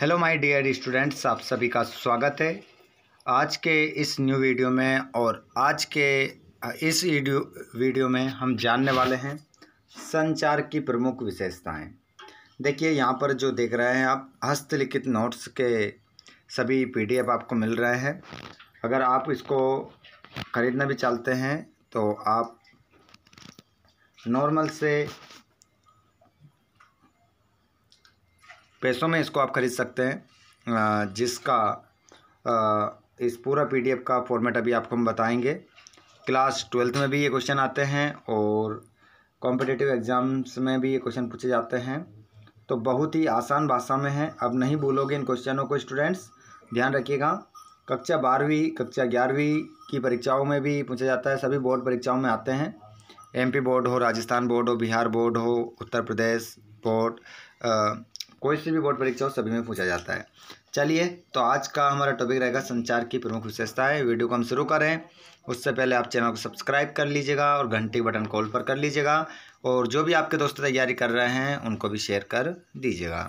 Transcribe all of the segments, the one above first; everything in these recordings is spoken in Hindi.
हेलो माय डियर स्टूडेंट्स आप सभी का स्वागत है आज के इस न्यू वीडियो में और आज के इस वीडियो में हम जानने वाले हैं संचार की प्रमुख विशेषताएं देखिए यहाँ पर जो देख रहे हैं आप हस्तलिखित नोट्स के सभी पीडीएफ आपको मिल रहे हैं अगर आप इसको ख़रीदना भी चाहते हैं तो आप नॉर्मल से पैसों में इसको आप ख़रीद सकते हैं जिसका इस पूरा पीडीएफ का फॉर्मेट अभी आपको हम बताएंगे क्लास ट्वेल्थ में भी ये क्वेश्चन आते हैं और कॉम्पिटिटिव एग्ज़ाम्स में भी ये क्वेश्चन पूछे जाते हैं तो बहुत ही आसान भाषा में है अब नहीं भूलोगे इन क्वेश्चनों को स्टूडेंट्स ध्यान रखिएगा कक्षा बारहवीं कक्षा ग्यारहवीं की परीक्षाओं में भी पूछा जाता है सभी बोर्ड परीक्षाओं में आते हैं एमपी बोर्ड हो राजस्थान बोर्ड हो बिहार बोर्ड हो उत्तर प्रदेश बोर्ड क्वेश्चन भी बोर्ड परीक्षा हो सभी में पूछा जाता है चलिए तो आज का हमारा टॉपिक रहेगा संचार की प्रमुख विशेषताएं वीडियो को हम शुरू करें उससे पहले आप चैनल को सब्सक्राइब कर लीजिएगा और घंटी बटन कॉल पर कर लीजिएगा और जो भी आपके दोस्त तैयारी कर रहे हैं उनको भी शेयर कर दीजिएगा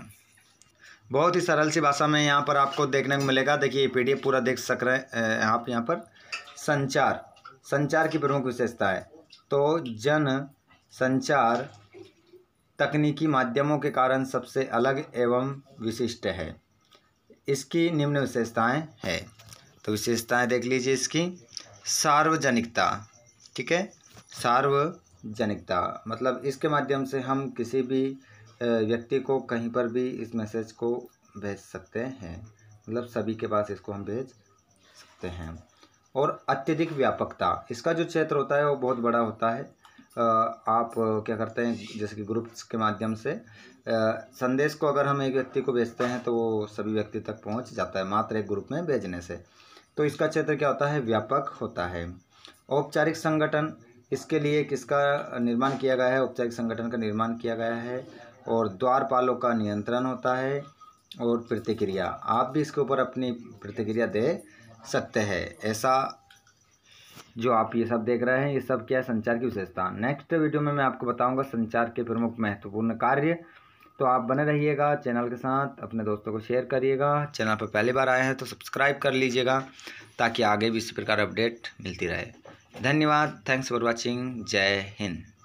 बहुत ही सरल सी भाषा में यहाँ पर आपको देखने को मिलेगा देखिए पी पीडीएफ पूरा देख सक रहे हैं आप यहाँ पर संचार संचार की प्रमुख विशेषता है तो जन संचार तकनीकी माध्यमों के कारण सबसे अलग एवं विशिष्ट है इसकी निम्न विशेषताएं है तो विशेषताएं देख लीजिए इसकी सार्वजनिकता ठीक है सार्वजनिकता मतलब इसके माध्यम से हम किसी भी व्यक्ति को कहीं पर भी इस मैसेज को भेज सकते हैं मतलब सभी के पास इसको हम भेज सकते हैं और अत्यधिक व्यापकता इसका जो क्षेत्र होता है वो बहुत बड़ा होता है आप क्या करते हैं जैसे कि ग्रुप्स के माध्यम से संदेश को अगर हम एक व्यक्ति को भेजते हैं तो वो सभी व्यक्ति तक पहुंच जाता है मात्र एक ग्रुप में भेजने से तो इसका क्षेत्र क्या होता है व्यापक होता है औपचारिक संगठन इसके लिए किसका निर्माण किया गया है औपचारिक संगठन का निर्माण किया गया है और द्वारपालों का नियंत्रण होता है और प्रतिक्रिया आप भी इसके ऊपर अपनी प्रतिक्रिया दे सकते हैं ऐसा जो आप ये सब देख रहे हैं ये सब क्या है संचार की विशेषता नेक्स्ट वीडियो में मैं आपको बताऊंगा संचार के प्रमुख महत्वपूर्ण कार्य तो आप बने रहिएगा चैनल के साथ अपने दोस्तों को शेयर करिएगा चैनल पर पहली बार आए हैं तो सब्सक्राइब कर लीजिएगा ताकि आगे भी इसी प्रकार अपडेट मिलती रहे धन्यवाद थैंक्स फॉर वॉचिंग जय हिंद